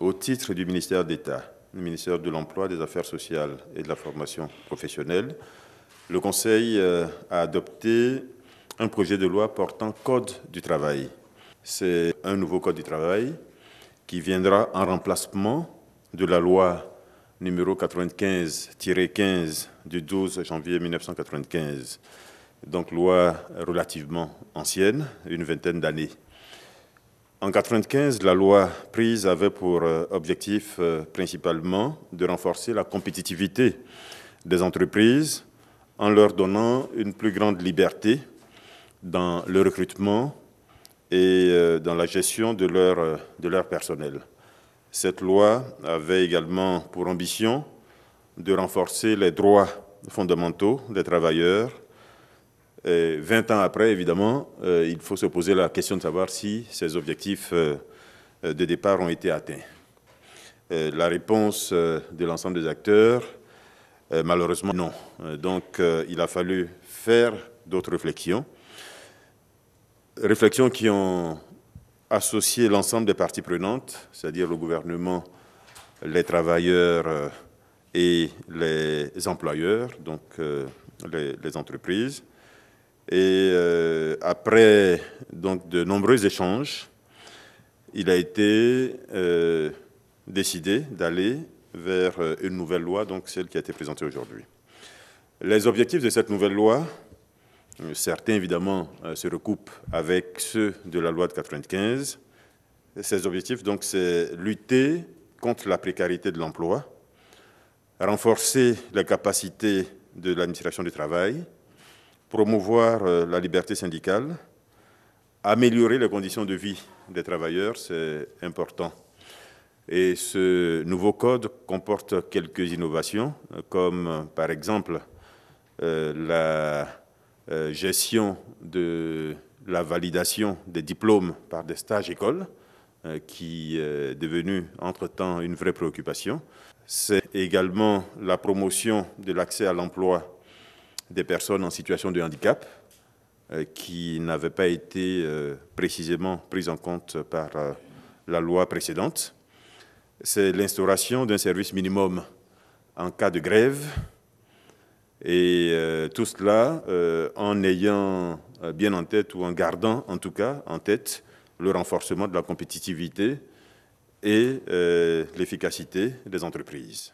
au titre du ministère d'État, le ministère de l'Emploi, des Affaires sociales et de la formation professionnelle, le Conseil euh, a adopté un projet de loi portant Code du travail. C'est un nouveau Code du travail qui viendra en remplacement de la loi numéro 95-15 du 12 janvier 1995, donc loi relativement ancienne, une vingtaine d'années. En 1995, la loi prise avait pour euh, objectif euh, principalement de renforcer la compétitivité des entreprises en leur donnant une plus grande liberté dans le recrutement et euh, dans la gestion de leur, de leur personnel. Cette loi avait également pour ambition de renforcer les droits fondamentaux des travailleurs euh, vingt 20 ans après, évidemment, euh, il faut se poser la question de savoir si ces objectifs euh, de départ ont été atteints. la réponse de l'ensemble des acteurs, malheureusement, non. Donc, il a fallu faire d'autres réflexions, réflexions qui ont associé l'ensemble des parties prenantes, c'est-à-dire le gouvernement, les travailleurs et les employeurs, donc les entreprises, et euh, après donc, de nombreux échanges, il a été euh, décidé d'aller vers euh, une nouvelle loi, donc celle qui a été présentée aujourd'hui. Les objectifs de cette nouvelle loi, certains évidemment se recoupent avec ceux de la loi de 1995. Ces objectifs, donc, c'est lutter contre la précarité de l'emploi, renforcer la capacité de l'administration du travail, promouvoir euh, la liberté syndicale, améliorer les conditions de vie des travailleurs, c'est important. Et ce nouveau code comporte quelques innovations, euh, comme euh, par exemple la gestion de la validation des diplômes par des stages écoles, qui est devenue entre-temps une vraie préoccupation. C'est également la promotion de l'accès à l'emploi des personnes en situation de handicap euh, qui n'avaient pas été euh, précisément prises en compte par euh, la loi précédente. C'est l'instauration d'un service minimum en cas de grève. Et tout cela en ayant bien en tête, ou en gardant en tout cas en tête, le renforcement de la compétitivité et l'efficacité des entreprises.